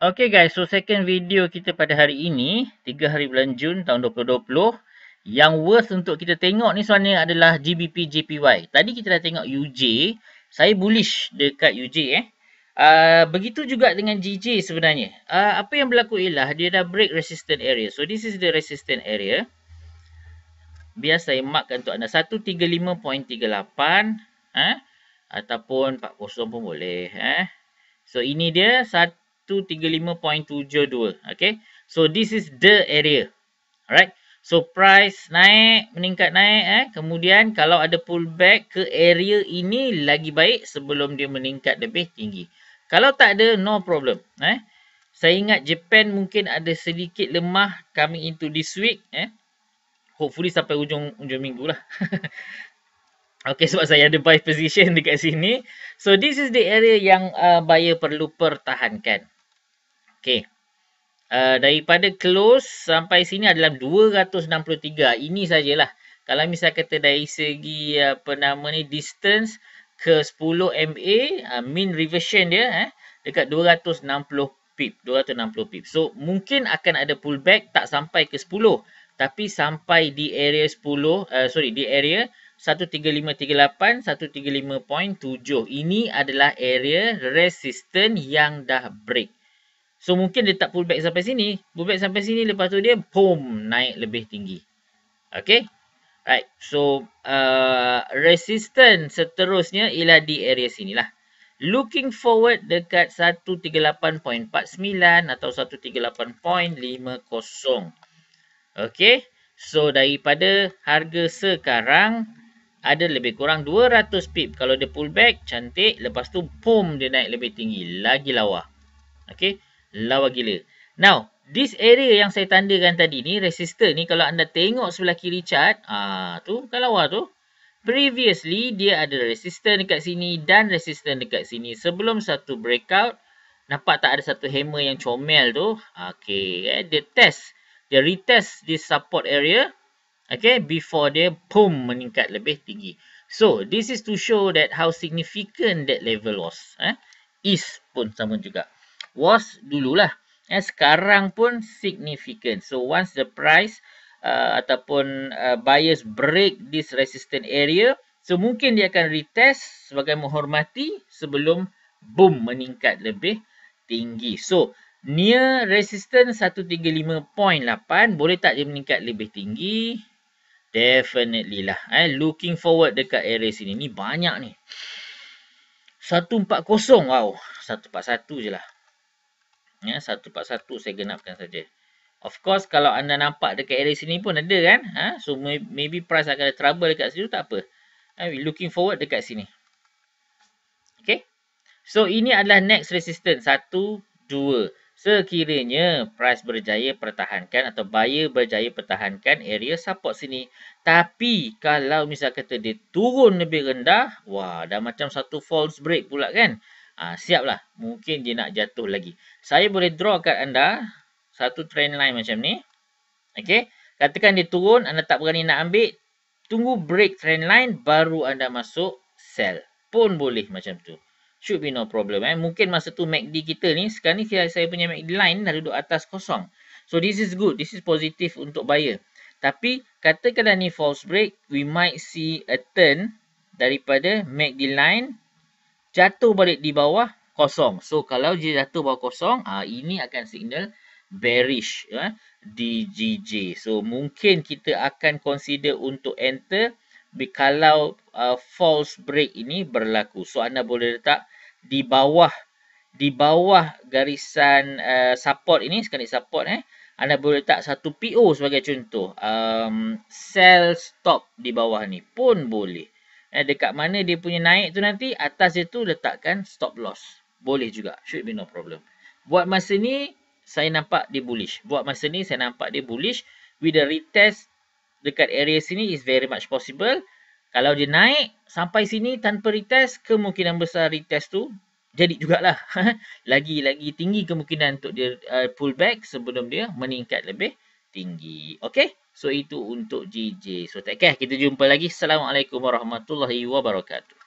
Okay guys, so second video kita pada hari ini, 3 hari bulan Jun tahun 2020. Yang worst untuk kita tengok ni sebenarnya adalah GBP JPY. Tadi kita dah tengok UJ, saya bullish dekat UJ eh. Uh, begitu juga dengan GJ sebenarnya. Uh, apa yang berlaku ialah dia dah break resistant area. So this is the resistant area. Biasa saya markkan untuk anda. 135.38 eh? ataupun 40 pun boleh. Eh? So ini dia 135.72. Okay. So, this is the area. Alright. So, price naik, meningkat naik. Eh. Kemudian, kalau ada pullback ke area ini, lagi baik sebelum dia meningkat lebih tinggi. Kalau tak ada, no problem. Eh. Saya ingat Japan mungkin ada sedikit lemah coming into this week. Eh. Hopefully, sampai ujung, ujung minggu lah. Okay, sebab saya ada buy position dekat sini. So, this is the area yang uh, buyer perlu pertahankan. Okey. Uh, daripada close sampai sini adalah 263. Ini sajalah. Kalau misalnya kata dari segi apa nama ni distance ke 10 MA uh, mean reversion dia eh dekat 260 pip, 260 pip. So mungkin akan ada pullback tak sampai ke 10 tapi sampai di area 10 uh, eh, sorry di area 13538 135.7 ini adalah area resistance yang dah break So mungkin dia tak pullback sampai sini. Pullback sampai sini lepas tu dia boom naik lebih tinggi. Okay. Right. So uh, resistance seterusnya ialah di area sini lah. Looking forward dekat 138.49 atau 138.50. Okay. So daripada harga sekarang ada lebih kurang 200 pip. Kalau dia pullback cantik. Lepas tu boom dia naik lebih tinggi. Lagi lawa. Okay lawa gila. Now, this area yang saya tandakan tadi ni, resistor ni kalau anda tengok sebelah kiri chart, ah tu kan lawa tu. Previously, dia ada resistor dekat sini dan resistor dekat sini. Sebelum satu breakout, nampak tak ada satu hammer yang comel tu. Okay, eh, dia test. Dia retest this support area. Okay, before dia boom meningkat lebih tinggi. So, this is to show that how significant that level was. Eh? Is pun sama juga was dululah. Eh, sekarang pun significant. So once the price uh, ataupun uh, buyers break this resistant area, so mungkin dia akan retest sebagai menghormati sebelum boom meningkat lebih tinggi. So near resistance 135.8 boleh tak dia meningkat lebih tinggi? Definitely lah. Eh, looking forward dekat area sini. Ni banyak ni. 140. Wow. 141 je lah. Ya, satu per satu saya genapkan saja. Of course, kalau anda nampak dekat area sini pun ada kan. Ha? So, maybe price akan ada trouble dekat situ, tak apa. I'm ha, looking forward dekat sini. Okay. So, ini adalah next resistance. Satu, dua. Sekiranya price berjaya pertahankan atau buyer berjaya pertahankan area support sini. Tapi, kalau misal kata dia turun lebih rendah, wah, dah macam satu false break pula kan. Ha, siaplah. Mungkin dia nak jatuh lagi. Saya boleh draw kat anda. Satu trend line macam ni. Okey. Katakan dia turun. Anda tak berani nak ambil. Tunggu break trend line. Baru anda masuk sell. Pun boleh macam tu. Should be no problem. Eh. Mungkin masa tu MACD kita ni. Sekarang ni saya punya MACD line dah duduk atas kosong. So this is good. This is positive untuk buyer. Tapi katakanlah ni false break. We might see a turn daripada MACD line jatuh balik di bawah kosong. So kalau dia jatuh bawah kosong, uh, ini akan signal bearish ya uh, DJJ. So mungkin kita akan consider untuk enter kalau uh, false break ini berlaku. So anda boleh letak di bawah di bawah garisan uh, support ini sekali support eh anda boleh letak satu PO sebagai contoh um, sell stop di bawah ni pun boleh eh, dekat mana dia punya naik tu nanti atas dia tu letakkan stop loss boleh juga should be no problem buat masa ni saya nampak dia bullish buat masa ni saya nampak dia bullish with the retest dekat area sini is very much possible kalau dia naik sampai sini tanpa retest kemungkinan besar retest tu jadi jugalah lagi-lagi tinggi kemungkinan untuk dia uh, pull sebelum dia meningkat lebih tinggi okey So itu untuk JJ. So take care. Kita jumpa lagi. Assalamualaikum warahmatullahi wabarakatuh.